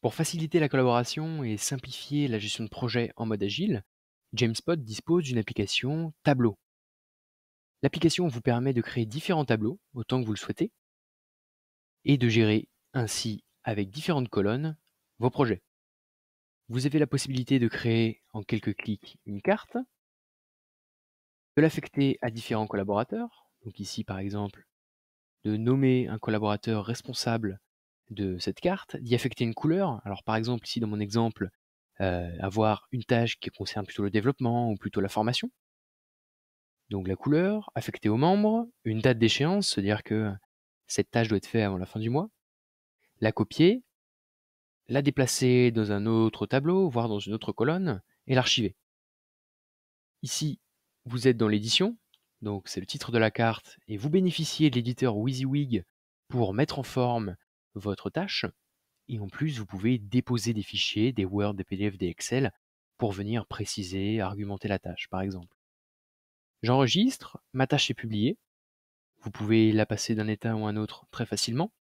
Pour faciliter la collaboration et simplifier la gestion de projet en mode agile, Jamespot dispose d'une application Tableau. L'application vous permet de créer différents tableaux autant que vous le souhaitez et de gérer ainsi avec différentes colonnes vos projets. Vous avez la possibilité de créer en quelques clics une carte, de l'affecter à différents collaborateurs, donc ici par exemple de nommer un collaborateur responsable de cette carte, d'y affecter une couleur. Alors par exemple, ici dans mon exemple, euh, avoir une tâche qui concerne plutôt le développement ou plutôt la formation. Donc la couleur, affectée aux membres, une date d'échéance, c'est-à-dire que cette tâche doit être faite avant la fin du mois, la copier, la déplacer dans un autre tableau, voire dans une autre colonne, et l'archiver. Ici, vous êtes dans l'édition, donc c'est le titre de la carte, et vous bénéficiez de l'éditeur WYSIWYG pour mettre en forme votre tâche. Et en plus, vous pouvez déposer des fichiers, des Word, des PDF, des Excel, pour venir préciser, argumenter la tâche, par exemple. J'enregistre, ma tâche est publiée. Vous pouvez la passer d'un état ou un autre très facilement.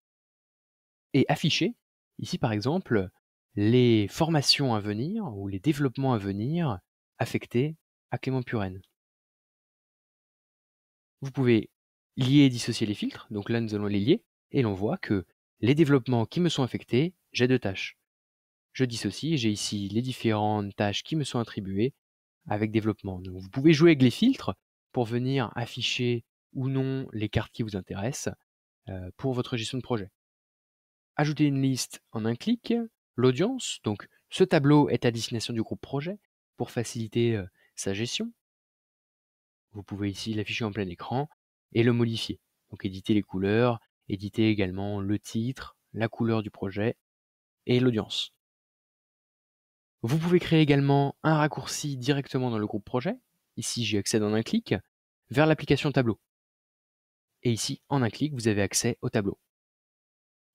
Et afficher, ici par exemple, les formations à venir ou les développements à venir affectés à Clément Purène vous pouvez lier et dissocier les filtres. Donc là, nous allons les lier et l'on voit que les développements qui me sont affectés, j'ai deux tâches. Je dissocie, j'ai ici les différentes tâches qui me sont attribuées avec développement. vous pouvez jouer avec les filtres pour venir afficher ou non les cartes qui vous intéressent euh, pour votre gestion de projet. Ajouter une liste en un clic, l'audience, donc ce tableau est à destination du groupe projet pour faciliter euh, sa gestion vous pouvez ici l'afficher en plein écran et le modifier. Donc éditer les couleurs, éditer également le titre, la couleur du projet et l'audience. Vous pouvez créer également un raccourci directement dans le groupe projet. Ici, j'y accède en un clic vers l'application tableau. Et ici, en un clic, vous avez accès au tableau.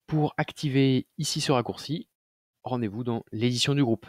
Pour activer ici ce raccourci, rendez-vous dans l'édition du groupe.